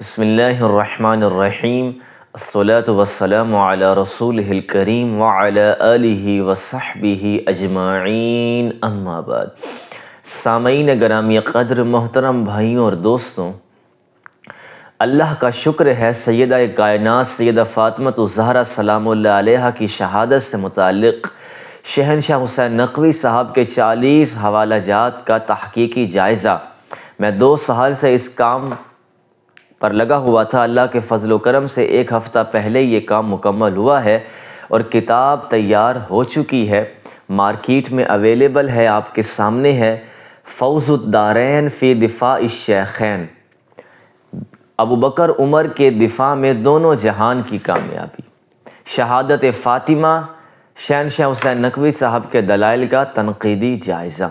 बसमीम असलातम रसूल करीम वली वसाबी अजमाइन अम्माबाद सामीन ग्रामी क़द्र मोहतरम भाइयों और दोस्तों अल्लाह का शुक्र है सैद कायनात सैद फ़ातमत ज़हरा सलाम की शहादत से मुतक़ शहनशाह हुसैन नकवी साहब के चालीस हवाला जात का तहकीकी जायज़ा मैं दो साल से इस काम पर लगा हुआ था अल्लाह के फजल करम से एक हफ़्ता पहले ये काम मुकम्मल हुआ है और किताब तैयार हो चुकी है मार्केट में अवेलेबल है आपके सामने है फ़ौज़ुद्दारैन फ़ी दिफ़ा शैखैन अबू बकर उमर के दिफ़ा में दोनों जहान की कामयाबी शहादत फ़ातिमा शहन शाह हुसैन नकवी साहब के दलाइल का तनकीदी जायज़ा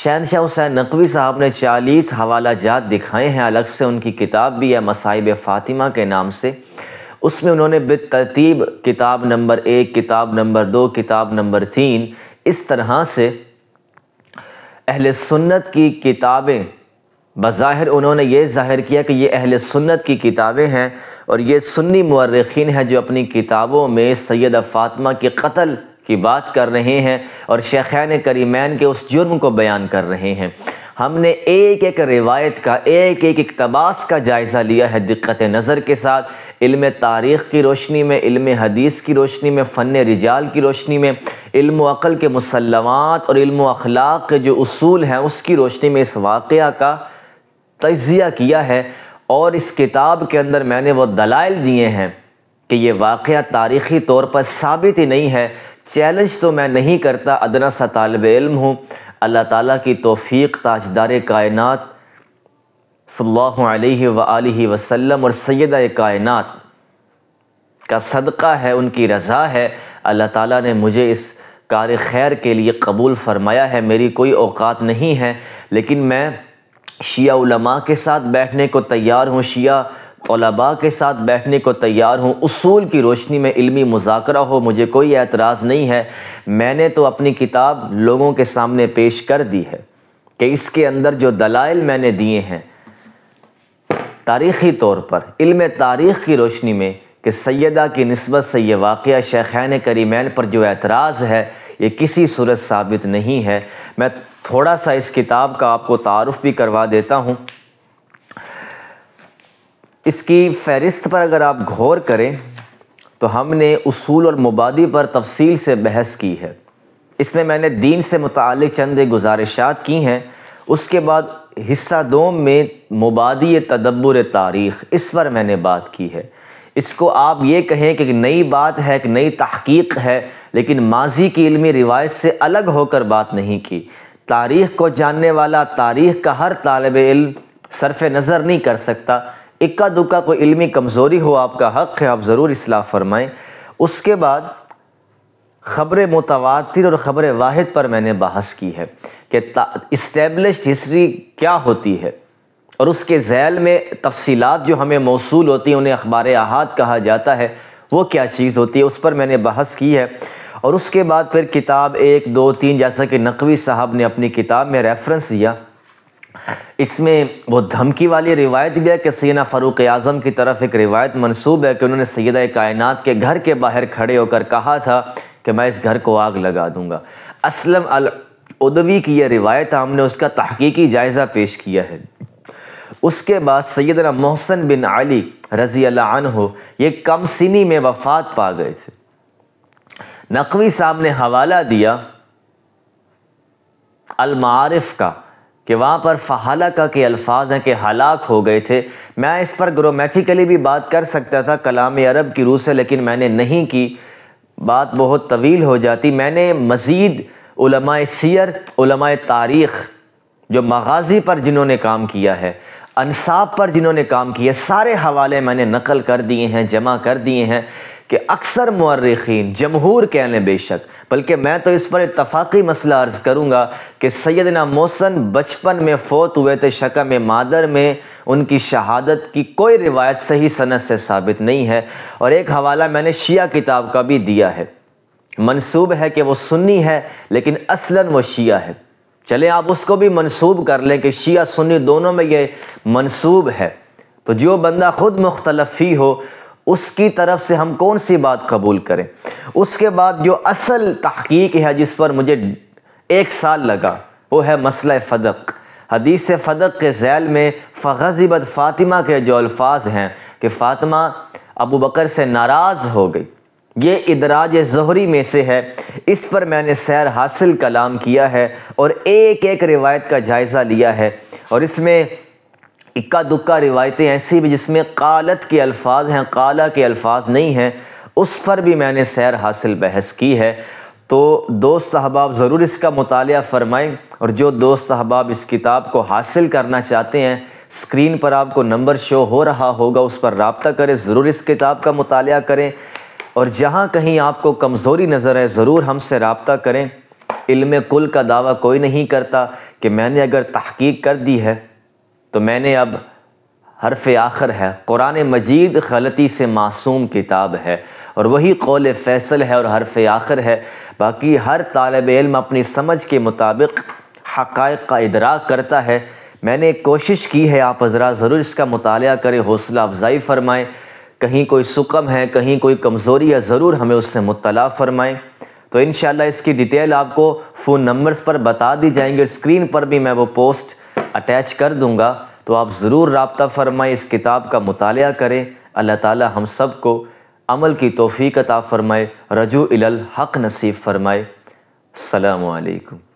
शहनशाह हुसैन नकवी साहब ने 40 हवाला जात दिखाए हैं अलग से उनकी किताब भी है मसाइब फ़ातिमा के नाम से उसमें उन्होंने बेतरतीब किताब नंबर एक किताब नंबर दो किताब नंबर तीन इस तरह से अहल सुन्नत की किताबें बज़ाहिर उन्होंने ये जाहिर किया कि ये अहल सुन्नत की किताबें हैं और ये सुन्नी मर्रखीन हैं जो अपनी किताबों में सैद फ़ातिमा के कत्ल की बात कर रहे हैं और शेखैन करीमैन के उस जुर्म को बयान कर रहे हैं हमने एक एक रिवायत का एक एक इकतबास का जायज़ा लिया है दिक्कत नज़र के साथ इल्म तारीख़ की रोशनी में इल्म हदीस की रोशनी में फ़न रिजाल की रोशनी में इल्म अक़ल के मुसलमत और इल्म अखलाक के जो असूल हैं उसकी रोशनी में इस वाक़ का तजिया किया है और इस किताब के अंदर मैंने वो दलाइल दिए हैं कि ये वाक़ तारीख़ी तौर पर साबित ही नहीं है चैलेंज तो मैं नहीं करता अदना सा तालब इल्म हूँ अल्लाह ताला की तोफ़ी ताजदार कायनत सल्लल्लाहु अलैहि वसल्लम और सैदा कायनत का सदका है उनकी रज़ा है अल्लाह ताला ने मुझे इस कार खैर के लिए कबूल फरमाया है मेरी कोई औकात नहीं है लेकिन मैं शिया उलमा के साथ बैठने को तैयार हूँ शिया तलबा के साथ बैठने को तैयार हूँ उसूल की रोशनी में इल्मी मुजाकरा हो मुझे कोई एतराज़ नहीं है मैंने तो अपनी किताब लोगों के सामने पेश कर दी है कि इसके अंदर जो दलाइल मैंने दिए हैं तारीख़ी तौर पर इल्म तारीख़ की रोशनी में कि सैदा की नस्बत से ये वाक़ शेखैन करीमैन पर जो एतराज़ है ये किसी सूरत साबित नहीं है मैं थोड़ा सा इस किताब का आपको तारफ़ भी करवा देता हूँ इसकी फ़हरिस्त पर अगर आप गौर करें तो हमने उसूल और मुबादी पर तफसील से बहस की है इसमें मैंने दीन से मुतल चंद गुजारिशात की हैं उसके बाद हिस्सा दोम में मुबादी तदब्बर तारीख़ इस पर मैंने बात की है इसको आप ये कहें कि नई बात है कि नई तहकीक है लेकिन माजी की इलमी रिवायत से अलग होकर बात नहीं की तारीख़ को जानने वाला तारीख़ का हर तालब इल्म सरफ नज़र नहीं कर सकता इक्का दुक्का कोई इल्मी कमज़ोरी हो आपका हक़ है आप ज़रूर इसलाह फरमाएँ उसके बाद ख़बर मुतवातिर और ख़बर वाहिद पर मैंने बहस की है कि इस्टेबलिश हिस्ट्री क्या होती है और उसके झैल में तफसीत जो हमें मौसू होती हैं उन्हें अखबार अहात कहा जाता है वो क्या चीज़ होती है उस पर मैंने बहस की है और उसके बाद फिर किताब एक दो तीन जैसा कि नकवी साहब ने अपनी किताब में रेफरेंस दिया इसमें वो धमकी वाली रिवायत भी है कि सैना फ़ारूक आज़म की तरफ एक रिवायत मनसूब है कि उन्होंने सैद कायन के घर के बाहर खड़े होकर कहा था कि मैं इस घर को आग लगा दूंगा असलम अल उदवी की यह रिवायत हमने उसका तहकीकी जायज़ा पेश किया है उसके बाद सैदना मोहसन बिन अली रज़ी हो ये कम सिनी में वफात पा गए थे नकवी साहब ने हवाला दिया अलमारफ का कि वहाँ पर का के अल्फाज हैं कि हलाक हो गए थे मैं इस पर ग्रोमेटिकली भी बात कर सकता था कलाम अरब की रूह से लेकिन मैंने नहीं की बात बहुत तवील हो जाती मैंने मज़ीद सीर तारीख़ जो मगाजी पर जिन्होंने काम किया है अनसाब पर जिन्होंने काम किया सारे हवाले मैंने नकल कर दिए हैं जमा कर दिए हैं कि अक्सर मर्रखी जमहूर कह लें बेशक बल्कि मैं तो इस पर इतफाक़ी मसला अर्ज़ करूँगा कि सैदना मोहसन बचपन में फोत हुए थे शकम मादर में उनकी शहादत की कोई रिवायत सही सनत से साबित नहीं है और एक हवाला मैंने शिया किताब का भी दिया है मनसूब है कि वो सुन्नी है लेकिन असल वो शिया है चले आप उसको भी मनसूब कर लें कि शिया सुन्नी दोनों में ये मनसूब है तो जो बंदा ख़ुद मुख्तलफ़ी हो उसकी तरफ से हम कौन सी बात कबूल करें उसके बाद जो असल तहकीक है जिस पर मुझे एक साल लगा वो है मसला फ़दक हदीस फ़दक के जैल में फ़गज़बत फ़ातिमा के जो अल्फाज हैं कि फ़ातिमा अबू बकर से नाराज़ हो गई ये इदराज जहरी में से है इस पर मैंने सैर हासिल कलाम किया है और एक एक रिवायत का जायज़ा लिया है और इसमें इक्का दुक्का रिवायतें ऐसी भी जिसमें कालत के अल्फाज हैं काला के अल्फाज नहीं हैं उस पर भी मैंने सैर हासिल बहस की है तो दोस्त अहबाब ज़रूर इसका मताल फ़रमाएँ और जो दोस्त अहबाब इस किताब को हासिल करना चाहते हैं स्क्रीन पर आपको नंबर शो हो रहा होगा उस पर रबता करें ज़रूर इस किताब का मताल करें और जहाँ कहीं आपको कमज़ोरी नज़र आए ज़रूर हमसे रबता करें इल्म कुल का दावा कोई नहीं करता कि मैंने अगर तहकीक कर दी है तो मैंने अब हरफ आखिर है कुरान मजीद गलती से मासूम किताब है और वही कौल फैसल है और हरफ आखिर है बाकी हर तालब इल्म अपनी समझ के मुताबिक हक़ का इदराक करता है मैंने कोशिश की है आप हजरा ज़रूर इसका मुताल करें हौसला अफजाई फ़रमाएँ कहीं कोई सुकम है कहीं कोई कमज़ोरी है ज़रूर हमें उससे मुतला फ़रमाएँ तो इन इसकी डिटेल आपको फ़ोन नंबर्स पर बता दी जाएंगे स्क्रीन पर भी मैं वो पोस्ट अटैच कर दूँगा तो आप ज़रूर रबता फ़रमाएँ इस किताब का मताल करें अल्लाह ताली हम सब को अमल की तोफ़ी अता फ़रमाए रजू इलल हक़ नसीब फ़रमाए सलामकुम